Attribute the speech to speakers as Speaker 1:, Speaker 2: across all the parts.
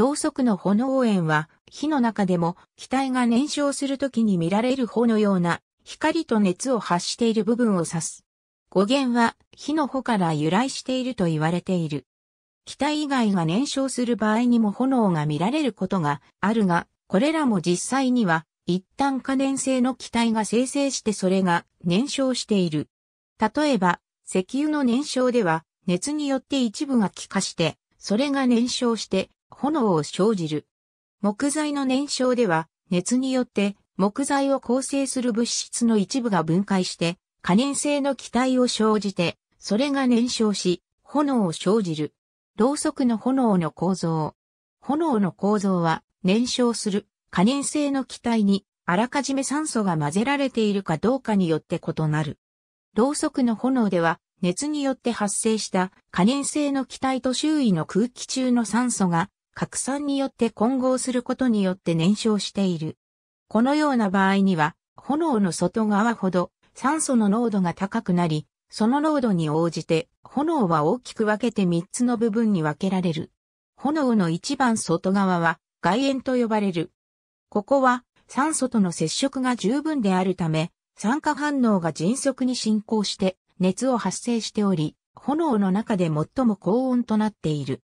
Speaker 1: ろうそくの炎炎は、火の中でも気体が燃焼するときに見られる炎のような光と熱を発している部分を指す。語源は火の穂から由来していると言われている。気体以外が燃焼する場合にも炎が見られることがあるが、これらも実際には一旦可燃性の気体が生成してそれが燃焼している。例えば、石油の燃焼では熱によって一部が気化して、それが燃焼して炎を生じる。木材の燃焼では、熱によって木材を構成する物質の一部が分解して、可燃性の気体を生じて、それが燃焼し、炎を生じる。ろうそくの炎の構造。炎の構造は、燃焼する可燃性の気体に、あらかじめ酸素が混ぜられているかどうかによって異なる。ろうそくの炎では、熱によって発生した可燃性の気体と周囲の空気中の酸素が核酸によって混合することによって燃焼している。このような場合には、炎の外側ほど酸素の濃度が高くなり、その濃度に応じて炎は大きく分けて3つの部分に分けられる。炎の一番外側は外縁と呼ばれる。ここは酸素との接触が十分であるため、酸化反応が迅速に進行して熱を発生しており、炎の中で最も高温となっている。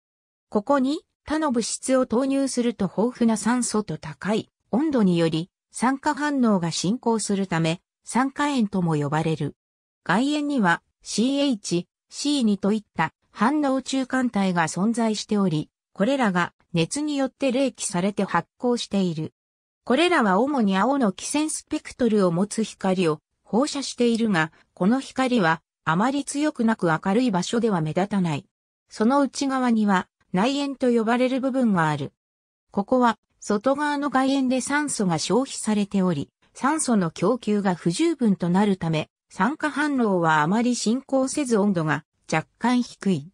Speaker 1: ここに他の物質を投入すると豊富な酸素と高い温度により酸化反応が進行するため酸化塩とも呼ばれる。外塩には CH、C2 といった反応中間体が存在しており、これらが熱によって冷気されて発光している。これらは主に青の気線スペクトルを持つ光を放射しているが、この光はあまり強くなく明るい場所では目立たない。その内側には内縁と呼ばれる部分がある。ここは外側の外縁で酸素が消費されており、酸素の供給が不十分となるため、酸化反応はあまり進行せず温度が若干低い。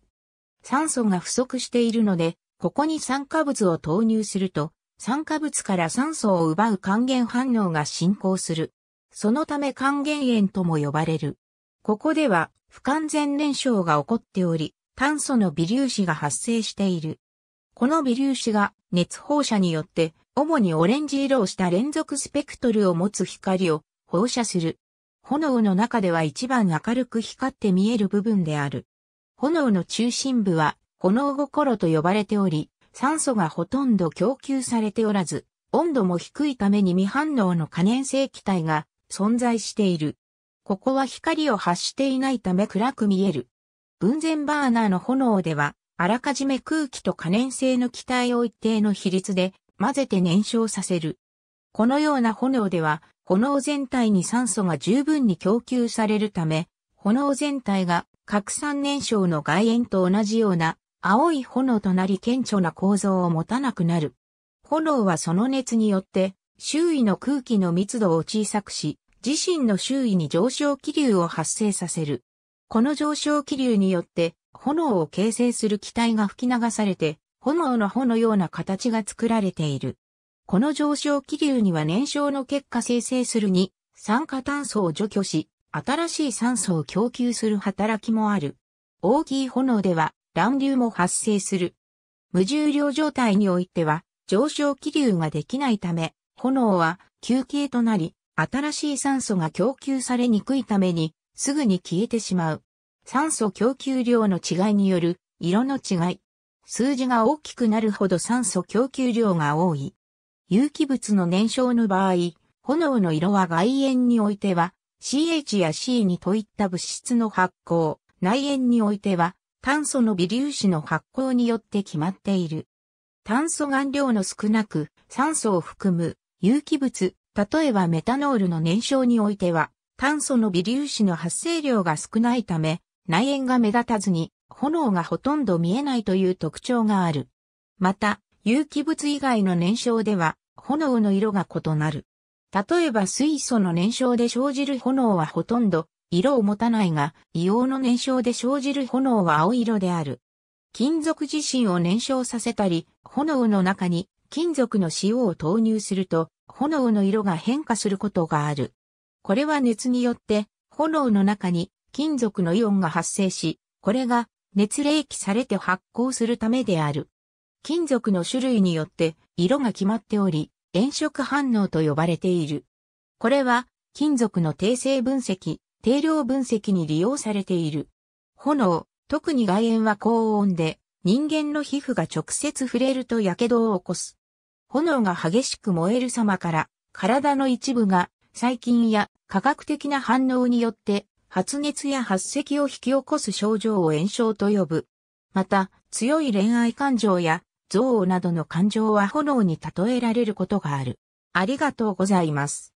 Speaker 1: 酸素が不足しているので、ここに酸化物を投入すると、酸化物から酸素を奪う還元反応が進行する。そのため還元炎とも呼ばれる。ここでは不完全燃焼が起こっており、炭素の微粒子が発生している。この微粒子が熱放射によって主にオレンジ色をした連続スペクトルを持つ光を放射する。炎の中では一番明るく光って見える部分である。炎の中心部は炎心と呼ばれており、酸素がほとんど供給されておらず、温度も低いために未反応の可燃性気体が存在している。ここは光を発していないため暗く見える。文前バーナーの炎では、あらかじめ空気と可燃性の気体を一定の比率で混ぜて燃焼させる。このような炎では、炎全体に酸素が十分に供給されるため、炎全体が核酸燃焼の外縁と同じような青い炎となり顕著な構造を持たなくなる。炎はその熱によって周囲の空気の密度を小さくし、自身の周囲に上昇気流を発生させる。この上昇気流によって、炎を形成する気体が吹き流されて、炎の穂のような形が作られている。この上昇気流には燃焼の結果生成するに、酸化炭素を除去し、新しい酸素を供給する働きもある。大きい炎では乱流も発生する。無重量状態においては上昇気流ができないため、炎は休憩となり、新しい酸素が供給されにくいためにすぐに消えてしまう。酸素供給量の違いによる色の違い。数字が大きくなるほど酸素供給量が多い。有機物の燃焼の場合、炎の色は外縁においては CH や C2 といった物質の発光、内縁においては炭素の微粒子の発光によって決まっている。炭素含量の少なく酸素を含む有機物、例えばメタノールの燃焼においては炭素の微粒子の発生量が少ないため、内縁が目立たずに、炎がほとんど見えないという特徴がある。また、有機物以外の燃焼では、炎の色が異なる。例えば水素の燃焼で生じる炎はほとんど色を持たないが、硫黄の燃焼で生じる炎は青色である。金属自身を燃焼させたり、炎の中に金属の塩を投入すると、炎の色が変化することがある。これは熱によって炎の中に金属のイオンが発生し、これが熱冷気されて発光するためである。金属の種類によって色が決まっており、炎色反応と呼ばれている。これは金属の定性分析、定量分析に利用されている。炎、特に外炎は高温で人間の皮膚が直接触れると火傷を起こす。炎が激しく燃える様から体の一部が細菌や化学的な反応によって発熱や発赤を引き起こす症状を炎症と呼ぶ。また、強い恋愛感情や憎悪などの感情は炎に例えられることがある。ありがとうございます。